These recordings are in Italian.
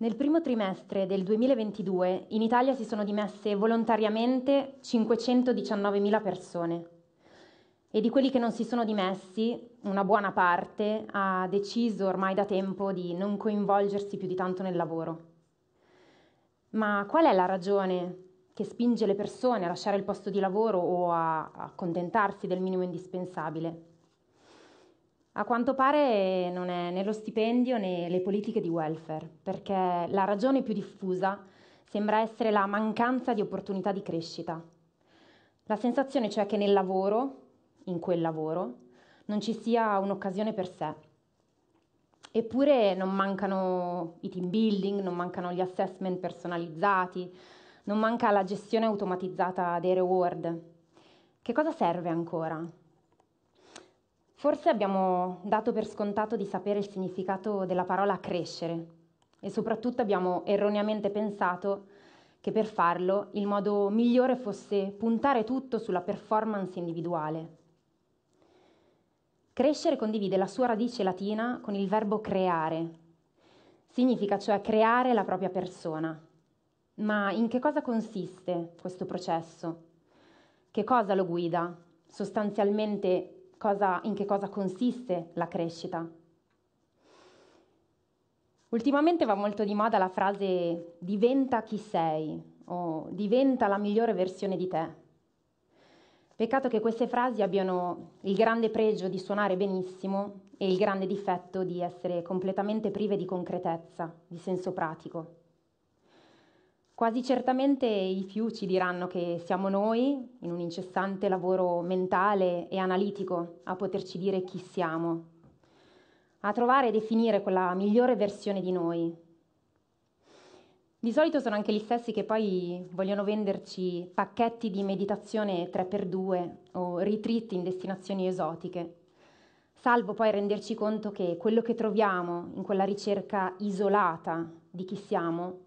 Nel primo trimestre del 2022 in Italia si sono dimesse volontariamente 519.000 persone e di quelli che non si sono dimessi, una buona parte ha deciso ormai da tempo di non coinvolgersi più di tanto nel lavoro. Ma qual è la ragione che spinge le persone a lasciare il posto di lavoro o a accontentarsi del minimo indispensabile? A quanto pare non è né lo stipendio né le politiche di welfare, perché la ragione più diffusa sembra essere la mancanza di opportunità di crescita. La sensazione cioè che nel lavoro, in quel lavoro, non ci sia un'occasione per sé. Eppure non mancano i team building, non mancano gli assessment personalizzati, non manca la gestione automatizzata dei reward. Che cosa serve ancora? Forse abbiamo dato per scontato di sapere il significato della parola crescere e soprattutto abbiamo erroneamente pensato che per farlo il modo migliore fosse puntare tutto sulla performance individuale. Crescere condivide la sua radice latina con il verbo creare. Significa cioè creare la propria persona. Ma in che cosa consiste questo processo? Che cosa lo guida? Sostanzialmente cosa, in che cosa consiste la crescita. Ultimamente va molto di moda la frase diventa chi sei o diventa la migliore versione di te. Peccato che queste frasi abbiano il grande pregio di suonare benissimo e il grande difetto di essere completamente prive di concretezza, di senso pratico. Quasi certamente i più ci diranno che siamo noi, in un incessante lavoro mentale e analitico, a poterci dire chi siamo, a trovare e definire quella migliore versione di noi. Di solito sono anche gli stessi che poi vogliono venderci pacchetti di meditazione 3x2 o retreat in destinazioni esotiche, salvo poi renderci conto che quello che troviamo in quella ricerca isolata di chi siamo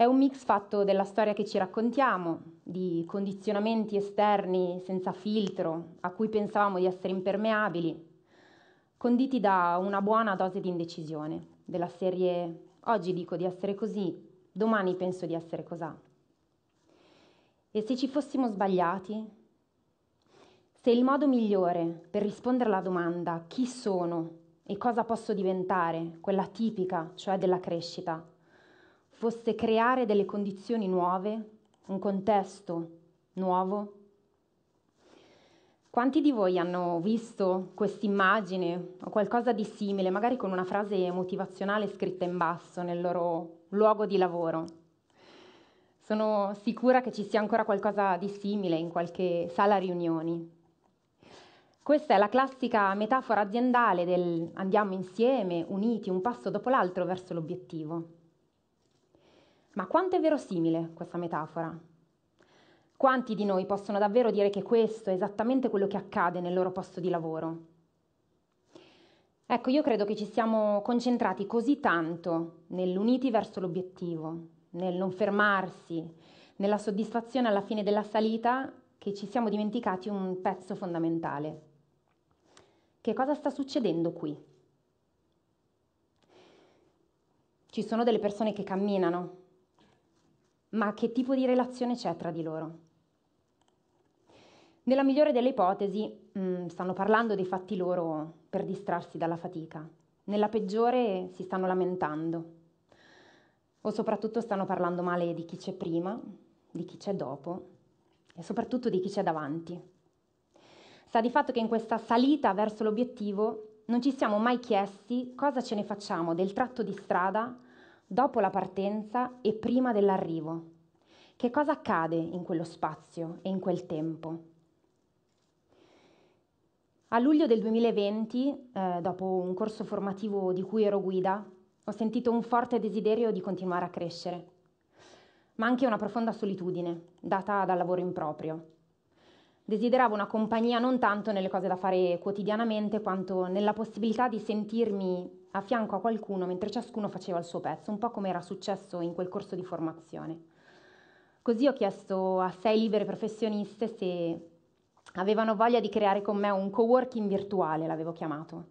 è un mix fatto della storia che ci raccontiamo, di condizionamenti esterni senza filtro a cui pensavamo di essere impermeabili, conditi da una buona dose di indecisione, della serie oggi dico di essere così, domani penso di essere cos'ha. E se ci fossimo sbagliati? Se il modo migliore per rispondere alla domanda chi sono e cosa posso diventare, quella tipica, cioè della crescita, fosse creare delle condizioni nuove, un contesto nuovo. Quanti di voi hanno visto quest'immagine o qualcosa di simile, magari con una frase motivazionale scritta in basso nel loro luogo di lavoro? Sono sicura che ci sia ancora qualcosa di simile in qualche sala riunioni. Questa è la classica metafora aziendale del andiamo insieme, uniti, un passo dopo l'altro verso l'obiettivo. Ma quanto è verosimile questa metafora? Quanti di noi possono davvero dire che questo è esattamente quello che accade nel loro posto di lavoro? Ecco, io credo che ci siamo concentrati così tanto nell'uniti verso l'obiettivo, nel non fermarsi, nella soddisfazione alla fine della salita, che ci siamo dimenticati un pezzo fondamentale. Che cosa sta succedendo qui? Ci sono delle persone che camminano, ma che tipo di relazione c'è tra di loro? Nella migliore delle ipotesi mh, mm, stanno parlando dei fatti loro per distrarsi dalla fatica, nella peggiore si stanno lamentando o soprattutto stanno parlando male di chi c'è prima, di chi c'è dopo e soprattutto di chi c'è davanti. Sta di fatto che in questa salita verso l'obiettivo non ci siamo mai chiesti cosa ce ne facciamo del tratto di strada dopo la partenza e prima dell'arrivo. Che cosa accade in quello spazio e in quel tempo? A luglio del 2020, eh, dopo un corso formativo di cui ero guida, ho sentito un forte desiderio di continuare a crescere, ma anche una profonda solitudine, data dal lavoro improprio. Desideravo una compagnia non tanto nelle cose da fare quotidianamente, quanto nella possibilità di sentirmi a fianco a qualcuno mentre ciascuno faceva il suo pezzo, un po' come era successo in quel corso di formazione. Così ho chiesto a sei libere professioniste se avevano voglia di creare con me un coworking virtuale, l'avevo chiamato.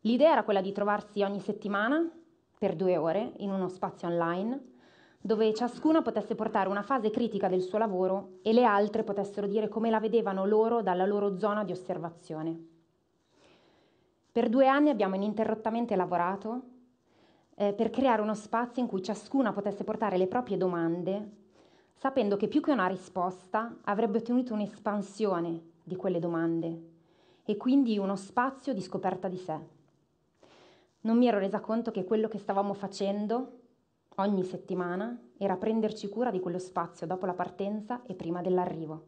L'idea era quella di trovarsi ogni settimana per due ore in uno spazio online dove ciascuna potesse portare una fase critica del suo lavoro e le altre potessero dire come la vedevano loro dalla loro zona di osservazione. Per due anni abbiamo ininterrottamente lavorato eh, per creare uno spazio in cui ciascuna potesse portare le proprie domande, sapendo che più che una risposta avrebbe ottenuto un'espansione di quelle domande e quindi uno spazio di scoperta di sé. Non mi ero resa conto che quello che stavamo facendo ogni settimana era prenderci cura di quello spazio dopo la partenza e prima dell'arrivo.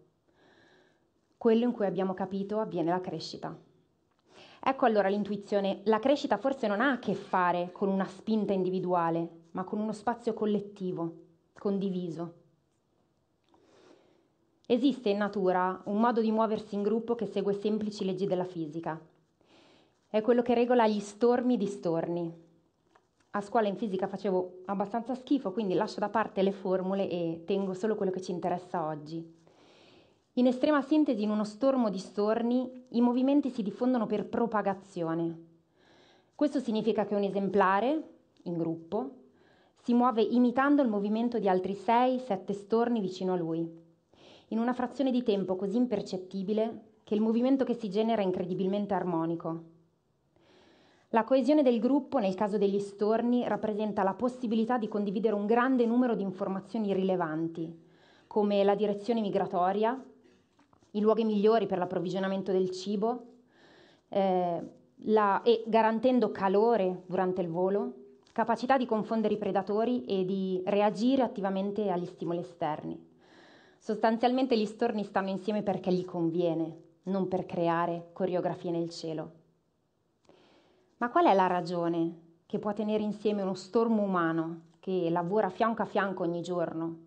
Quello in cui abbiamo capito avviene la crescita. Ecco allora l'intuizione, la crescita forse non ha a che fare con una spinta individuale, ma con uno spazio collettivo, condiviso. Esiste in natura un modo di muoversi in gruppo che segue semplici leggi della fisica. È quello che regola gli stormi di storni. A scuola in fisica facevo abbastanza schifo, quindi lascio da parte le formule e tengo solo quello che ci interessa oggi. In estrema sintesi, in uno stormo di storni, i movimenti si diffondono per propagazione. Questo significa che un esemplare, in gruppo, si muove imitando il movimento di altri 6-7 storni vicino a lui, in una frazione di tempo così impercettibile che il movimento che si genera è incredibilmente armonico. La coesione del gruppo, nel caso degli storni, rappresenta la possibilità di condividere un grande numero di informazioni rilevanti, come la direzione migratoria, i luoghi migliori per l'approvvigionamento del cibo eh, la, e garantendo calore durante il volo, capacità di confondere i predatori e di reagire attivamente agli stimoli esterni. Sostanzialmente gli storni stanno insieme perché gli conviene, non per creare coreografie nel cielo. Ma qual è la ragione che può tenere insieme uno stormo umano che lavora fianco a fianco ogni giorno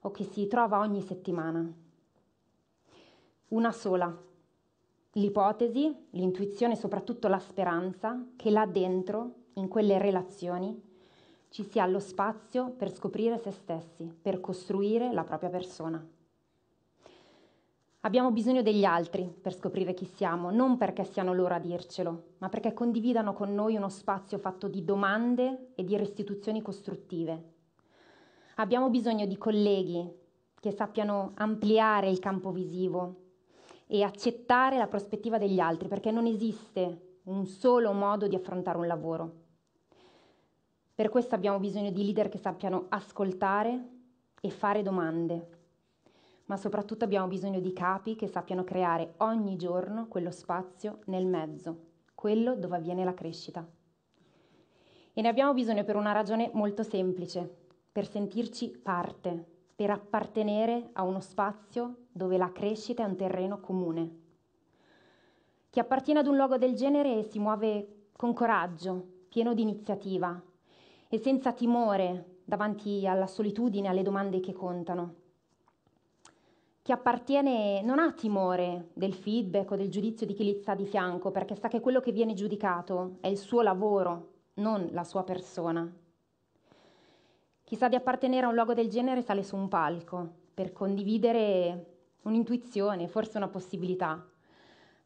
o che si trova ogni settimana una sola, l'ipotesi, l'intuizione e soprattutto la speranza che là dentro, in quelle relazioni, ci sia lo spazio per scoprire se stessi, per costruire la propria persona. Abbiamo bisogno degli altri per scoprire chi siamo, non perché siano loro a dircelo, ma perché condividano con noi uno spazio fatto di domande e di restituzioni costruttive. Abbiamo bisogno di colleghi che sappiano ampliare il campo visivo, e accettare la prospettiva degli altri, perché non esiste un solo modo di affrontare un lavoro. Per questo abbiamo bisogno di leader che sappiano ascoltare e fare domande, ma soprattutto abbiamo bisogno di capi che sappiano creare ogni giorno quello spazio nel mezzo, quello dove avviene la crescita. E ne abbiamo bisogno per una ragione molto semplice, per sentirci parte, per appartenere a uno spazio dove la crescita è un terreno comune. Chi appartiene ad un luogo del genere si muove con coraggio, pieno di iniziativa e senza timore davanti alla solitudine, alle domande che contano. Chi appartiene non ha timore del feedback o del giudizio di chi gli sta di fianco, perché sa che quello che viene giudicato è il suo lavoro, non la sua persona. Chi sa di appartenere a un luogo del genere sale su un palco per condividere un'intuizione, forse una possibilità,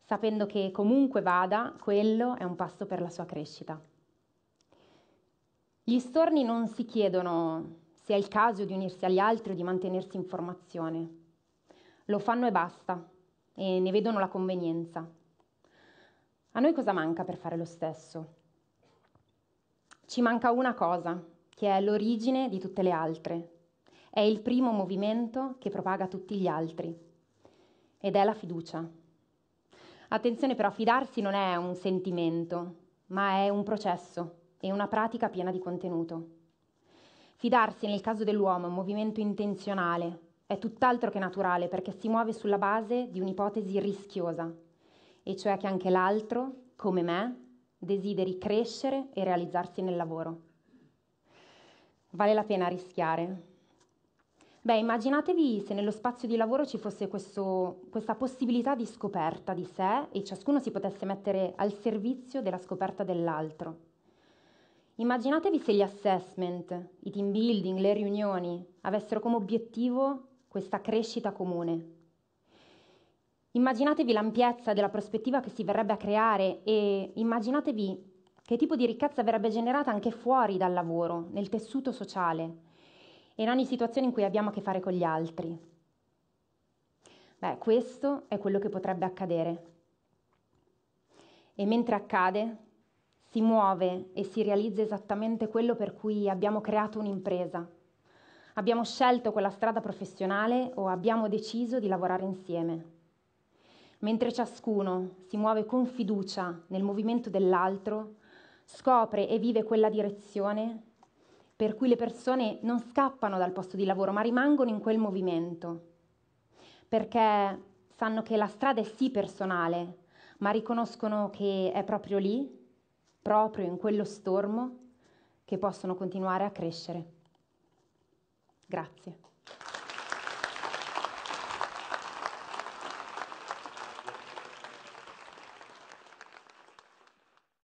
sapendo che comunque vada, quello è un passo per la sua crescita. Gli storni non si chiedono se è il caso di unirsi agli altri o di mantenersi in formazione. Lo fanno e basta, e ne vedono la convenienza. A noi cosa manca per fare lo stesso? Ci manca una cosa, che è l'origine di tutte le altre. È il primo movimento che propaga tutti gli altri ed è la fiducia. Attenzione però, fidarsi non è un sentimento, ma è un processo e una pratica piena di contenuto. Fidarsi nel caso dell'uomo è un movimento intenzionale, è tutt'altro che naturale perché si muove sulla base di un'ipotesi rischiosa, e cioè che anche l'altro, come me, desideri crescere e realizzarsi nel lavoro. Vale la pena rischiare? Beh, immaginatevi se nello spazio di lavoro ci fosse questo, questa possibilità di scoperta di sé e ciascuno si potesse mettere al servizio della scoperta dell'altro. Immaginatevi se gli assessment, i team building, le riunioni avessero come obiettivo questa crescita comune. Immaginatevi l'ampiezza della prospettiva che si verrebbe a creare e immaginatevi che tipo di ricchezza verrebbe generata anche fuori dal lavoro, nel tessuto sociale e in ogni situazione in cui abbiamo a che fare con gli altri? Beh, questo è quello che potrebbe accadere. E mentre accade, si muove e si realizza esattamente quello per cui abbiamo creato un'impresa. Abbiamo scelto quella strada professionale o abbiamo deciso di lavorare insieme. Mentre ciascuno si muove con fiducia nel movimento dell'altro, scopre e vive quella direzione per cui le persone non scappano dal posto di lavoro, ma rimangono in quel movimento, perché sanno che la strada è sì personale, ma riconoscono che è proprio lì, proprio in quello stormo, che possono continuare a crescere. Grazie.